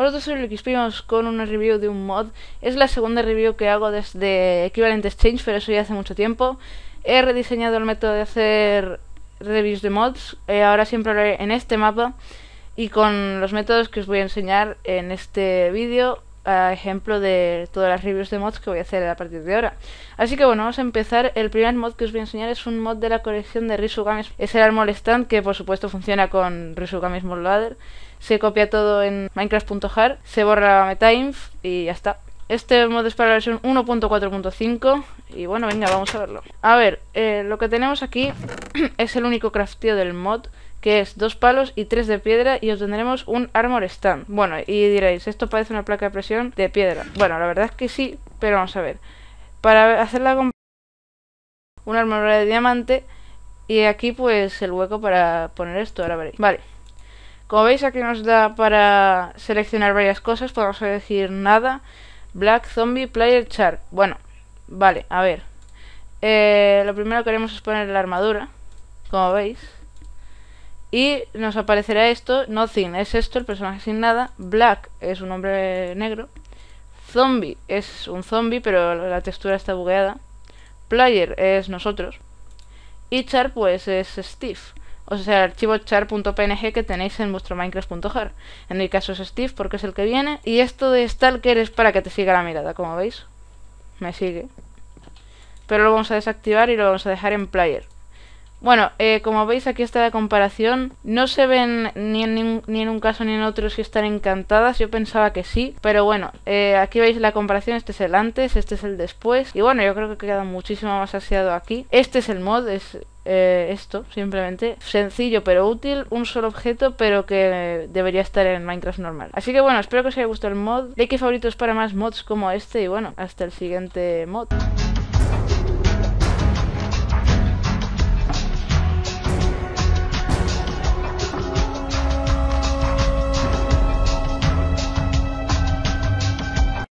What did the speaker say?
Hola soy que hicimos con una review de un mod. Es la segunda review que hago desde Equivalent Exchange, pero eso ya hace mucho tiempo. He rediseñado el método de hacer reviews de mods. Eh, ahora siempre lo en este mapa y con los métodos que os voy a enseñar en este vídeo ejemplo de todas las reviews de mods que voy a hacer a partir de ahora. Así que bueno, vamos a empezar. El primer mod que os voy a enseñar es un mod de la colección de Risugames, Es el Armor Stand que por supuesto funciona con Risugames mod Ladder. Se copia todo en minecraft.jar, se borra metainf y ya está. Este mod es para la versión 1.4.5 y bueno, venga, vamos a verlo. A ver, eh, lo que tenemos aquí es el único crafteo del mod que es dos palos y tres de piedra y obtendremos un armor stand. Bueno, y diréis, esto parece una placa de presión de piedra. Bueno, la verdad es que sí, pero vamos a ver. Para hacer la una armadura de diamante y aquí pues el hueco para poner esto, ahora veréis. Vale. Como veis aquí nos da para seleccionar varias cosas, podemos pues elegir nada, black, zombie, player, char. Bueno, vale, a ver. Eh, lo primero que haremos es poner la armadura, como veis. Y nos aparecerá esto, Nothing es esto, el personaje sin nada, Black es un hombre negro, Zombie es un zombie pero la textura está bugueada, Player es nosotros, y char pues es Steve, o sea el archivo char.png que tenéis en vuestro minecraft.jar. En mi caso es Steve porque es el que viene, y esto de Stalker es para que te siga la mirada, como veis, me sigue. Pero lo vamos a desactivar y lo vamos a dejar en Player. Bueno, eh, como veis aquí está la comparación. No se ven ni en, un caso ni en otro si están encantadas. Yo pensaba que sí. Pero bueno, eh, aquí veis la comparación. Este es el antes, este es el después. Y bueno, yo creo que queda muchísimo más aseado aquí. Este es el mod, es eh, esto, simplemente. Sencillo pero útil, un solo objeto, pero que debería estar en Minecraft normal. Así que bueno, espero que os haya gustado el mod. De que favoritos para más mods como este y bueno, hasta el siguiente mod.